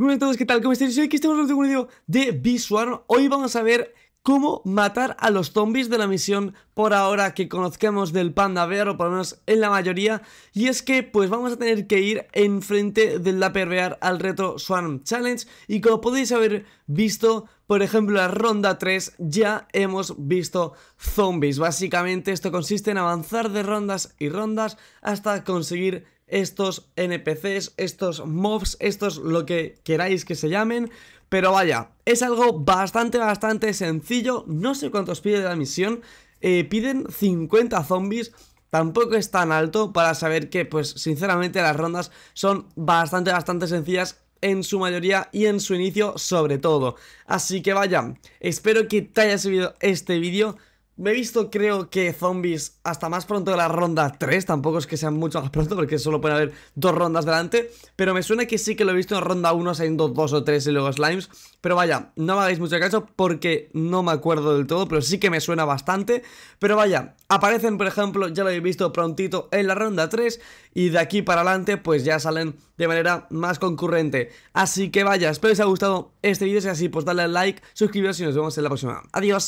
Muy a todos, ¿qué tal? ¿Cómo estáis? Soy aquí estamos en un video de Visual. Hoy vamos a ver cómo matar a los zombies de la misión por ahora que conozcamos del panda bear o por lo menos en la mayoría y es que pues vamos a tener que ir enfrente del Dapper bear al retro swan Challenge y como podéis haber visto por ejemplo, la ronda 3 ya hemos visto zombies. Básicamente esto consiste en avanzar de rondas y rondas hasta conseguir estos NPCs, estos mobs, estos lo que queráis que se llamen pero vaya, es algo bastante, bastante sencillo. No sé cuántos pide la misión. Eh, piden 50 zombies. Tampoco es tan alto para saber que, pues, sinceramente las rondas son bastante, bastante sencillas en su mayoría y en su inicio sobre todo. Así que vaya, espero que te haya servido este vídeo. Me he visto, creo que zombies hasta más pronto de la ronda 3. Tampoco es que sean mucho más pronto, porque solo pueden haber dos rondas delante. Pero me suena que sí que lo he visto en ronda 1, saliendo dos o tres y luego slimes. Pero vaya, no me hagáis mucho caso porque no me acuerdo del todo, pero sí que me suena bastante. Pero vaya, aparecen, por ejemplo, ya lo habéis visto prontito en la ronda 3. Y de aquí para adelante, pues ya salen de manera más concurrente. Así que vaya, espero que os haya gustado este vídeo. Si es así, pues dale al like, suscribiros y nos vemos en la próxima. Adiós.